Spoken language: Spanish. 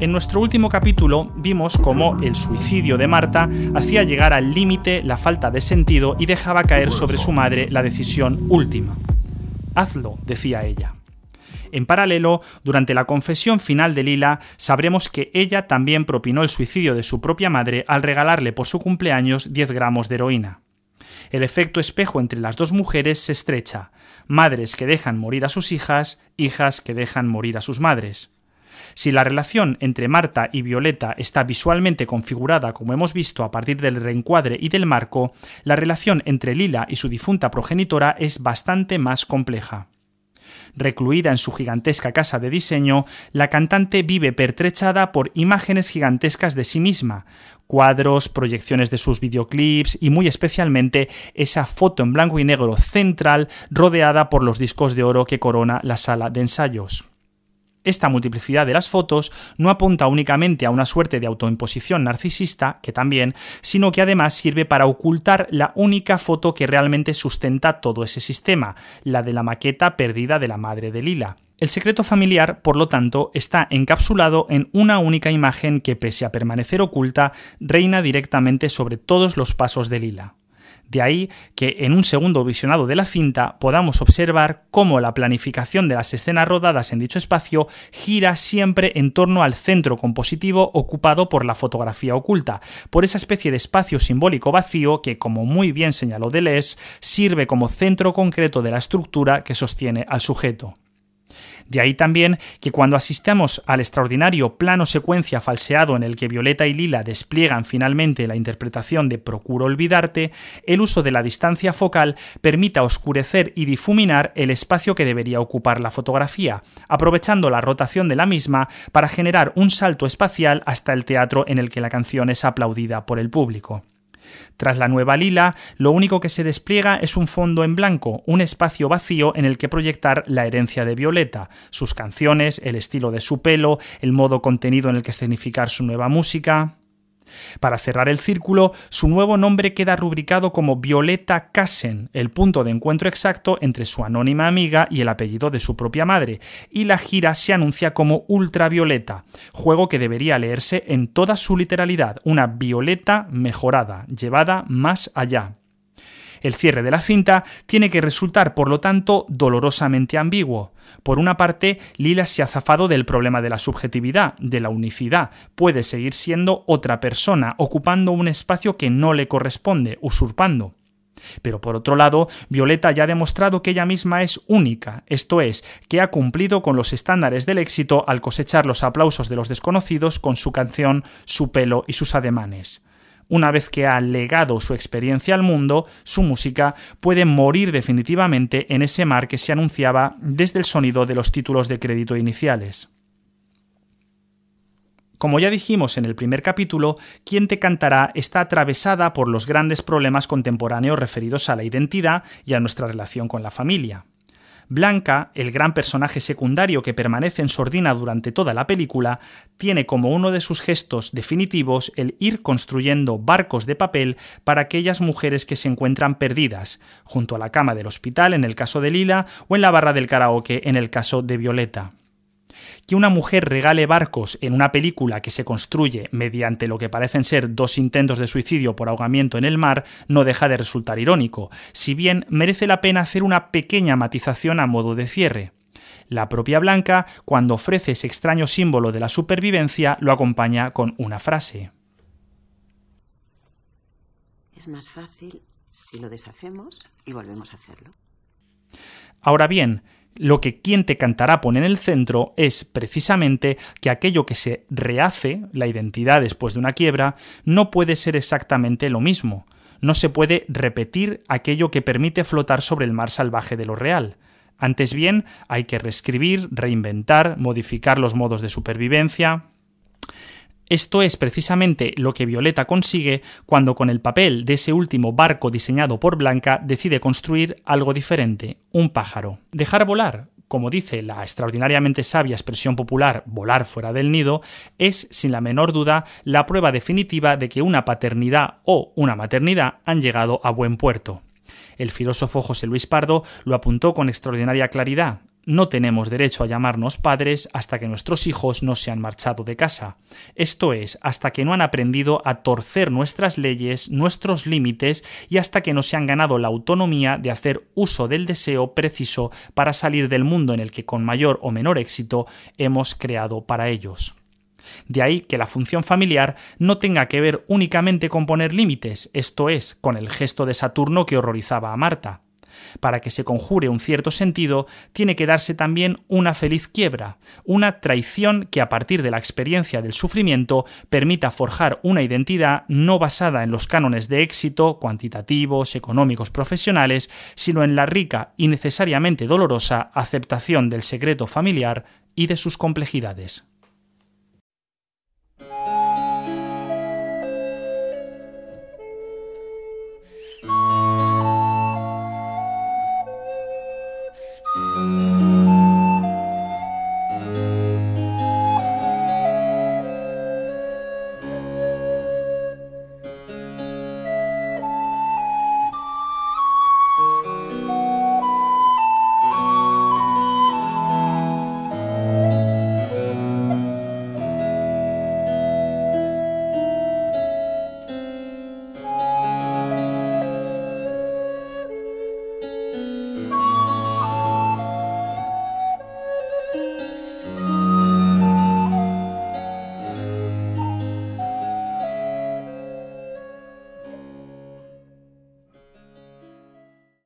En nuestro último capítulo vimos cómo el suicidio de Marta hacía llegar al límite la falta de sentido y dejaba caer sobre su madre la decisión última. Hazlo, decía ella. En paralelo, durante la confesión final de Lila, sabremos que ella también propinó el suicidio de su propia madre al regalarle por su cumpleaños 10 gramos de heroína. El efecto espejo entre las dos mujeres se estrecha. Madres que dejan morir a sus hijas, hijas que dejan morir a sus madres. Si la relación entre Marta y Violeta está visualmente configurada como hemos visto a partir del reencuadre y del marco, la relación entre Lila y su difunta progenitora es bastante más compleja. Recluida en su gigantesca casa de diseño, la cantante vive pertrechada por imágenes gigantescas de sí misma, cuadros, proyecciones de sus videoclips y muy especialmente esa foto en blanco y negro central rodeada por los discos de oro que corona la sala de ensayos. Esta multiplicidad de las fotos no apunta únicamente a una suerte de autoimposición narcisista, que también, sino que además sirve para ocultar la única foto que realmente sustenta todo ese sistema, la de la maqueta perdida de la madre de Lila. El secreto familiar, por lo tanto, está encapsulado en una única imagen que, pese a permanecer oculta, reina directamente sobre todos los pasos de Lila. De ahí que en un segundo visionado de la cinta podamos observar cómo la planificación de las escenas rodadas en dicho espacio gira siempre en torno al centro compositivo ocupado por la fotografía oculta, por esa especie de espacio simbólico vacío que, como muy bien señaló Deleuze, sirve como centro concreto de la estructura que sostiene al sujeto. De ahí también que cuando asistamos al extraordinario plano secuencia falseado en el que Violeta y Lila despliegan finalmente la interpretación de Procuro olvidarte, el uso de la distancia focal permita oscurecer y difuminar el espacio que debería ocupar la fotografía, aprovechando la rotación de la misma para generar un salto espacial hasta el teatro en el que la canción es aplaudida por el público. Tras la nueva lila, lo único que se despliega es un fondo en blanco, un espacio vacío en el que proyectar la herencia de Violeta, sus canciones, el estilo de su pelo, el modo contenido en el que escenificar su nueva música. Para cerrar el círculo, su nuevo nombre queda rubricado como Violeta Kassen, el punto de encuentro exacto entre su anónima amiga y el apellido de su propia madre, y la gira se anuncia como Ultravioleta, juego que debería leerse en toda su literalidad, una violeta mejorada, llevada más allá. El cierre de la cinta tiene que resultar, por lo tanto, dolorosamente ambiguo. Por una parte, Lila se ha zafado del problema de la subjetividad, de la unicidad. Puede seguir siendo otra persona, ocupando un espacio que no le corresponde, usurpando. Pero por otro lado, Violeta ya ha demostrado que ella misma es única, esto es, que ha cumplido con los estándares del éxito al cosechar los aplausos de los desconocidos con su canción, su pelo y sus ademanes. Una vez que ha legado su experiencia al mundo, su música puede morir definitivamente en ese mar que se anunciaba desde el sonido de los títulos de crédito iniciales. Como ya dijimos en el primer capítulo, Quien te cantará está atravesada por los grandes problemas contemporáneos referidos a la identidad y a nuestra relación con la familia. Blanca, el gran personaje secundario que permanece en sordina durante toda la película, tiene como uno de sus gestos definitivos el ir construyendo barcos de papel para aquellas mujeres que se encuentran perdidas, junto a la cama del hospital en el caso de Lila o en la barra del karaoke en el caso de Violeta que una mujer regale barcos en una película que se construye mediante lo que parecen ser dos intentos de suicidio por ahogamiento en el mar no deja de resultar irónico, si bien merece la pena hacer una pequeña matización a modo de cierre. La propia Blanca, cuando ofrece ese extraño símbolo de la supervivencia, lo acompaña con una frase. Es más fácil si lo deshacemos y volvemos a hacerlo. Ahora bien, lo que quien te cantará pone en el centro es precisamente que aquello que se rehace, la identidad después de una quiebra, no puede ser exactamente lo mismo. No se puede repetir aquello que permite flotar sobre el mar salvaje de lo real. Antes bien, hay que reescribir, reinventar, modificar los modos de supervivencia, esto es precisamente lo que Violeta consigue cuando con el papel de ese último barco diseñado por Blanca decide construir algo diferente, un pájaro. Dejar volar, como dice la extraordinariamente sabia expresión popular volar fuera del nido, es sin la menor duda la prueba definitiva de que una paternidad o una maternidad han llegado a buen puerto. El filósofo José Luis Pardo lo apuntó con extraordinaria claridad. No tenemos derecho a llamarnos padres hasta que nuestros hijos no se han marchado de casa, esto es, hasta que no han aprendido a torcer nuestras leyes, nuestros límites y hasta que no se han ganado la autonomía de hacer uso del deseo preciso para salir del mundo en el que con mayor o menor éxito hemos creado para ellos. De ahí que la función familiar no tenga que ver únicamente con poner límites, esto es, con el gesto de Saturno que horrorizaba a Marta. Para que se conjure un cierto sentido, tiene que darse también una feliz quiebra, una traición que a partir de la experiencia del sufrimiento permita forjar una identidad no basada en los cánones de éxito, cuantitativos, económicos, profesionales, sino en la rica y necesariamente dolorosa aceptación del secreto familiar y de sus complejidades.